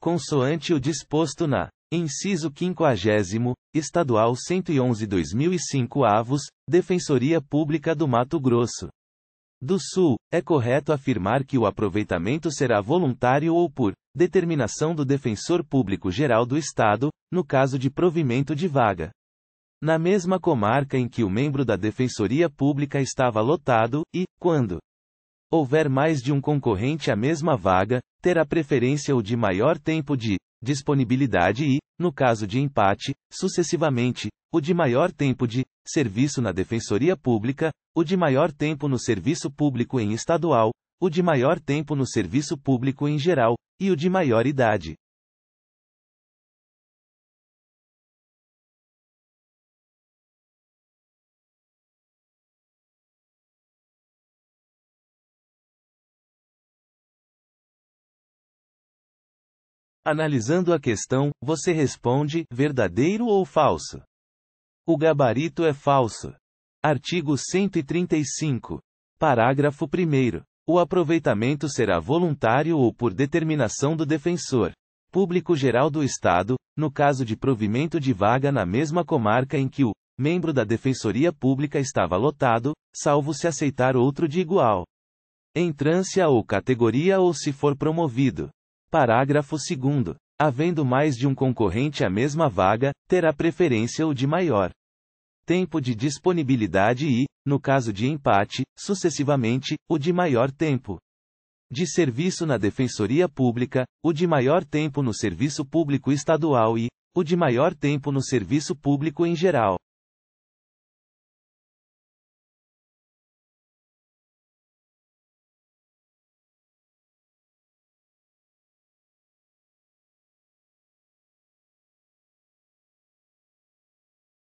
consoante o disposto na Inciso 50 Estadual 111/2005 Avos, Defensoria Pública do Mato Grosso do Sul, é correto afirmar que o aproveitamento será voluntário ou por determinação do Defensor Público Geral do Estado, no caso de provimento de vaga. Na mesma comarca em que o membro da Defensoria Pública estava lotado, e, quando houver mais de um concorrente à mesma vaga, terá preferência o de maior tempo de disponibilidade e, no caso de empate, sucessivamente, o de maior tempo de serviço na Defensoria Pública, o de maior tempo no serviço público em estadual, o de maior tempo no serviço público em geral, e o de maior idade. Analisando a questão, você responde: verdadeiro ou falso? O gabarito é falso. Artigo 135. Parágrafo 1. O aproveitamento será voluntário ou por determinação do defensor público geral do Estado, no caso de provimento de vaga na mesma comarca em que o membro da Defensoria Pública estava lotado, salvo se aceitar outro de igual entrância ou categoria ou se for promovido. Parágrafo 2. Havendo mais de um concorrente à mesma vaga, terá preferência o de maior tempo de disponibilidade e, no caso de empate, sucessivamente, o de maior tempo de serviço na Defensoria Pública, o de maior tempo no Serviço Público Estadual e, o de maior tempo no Serviço Público em geral.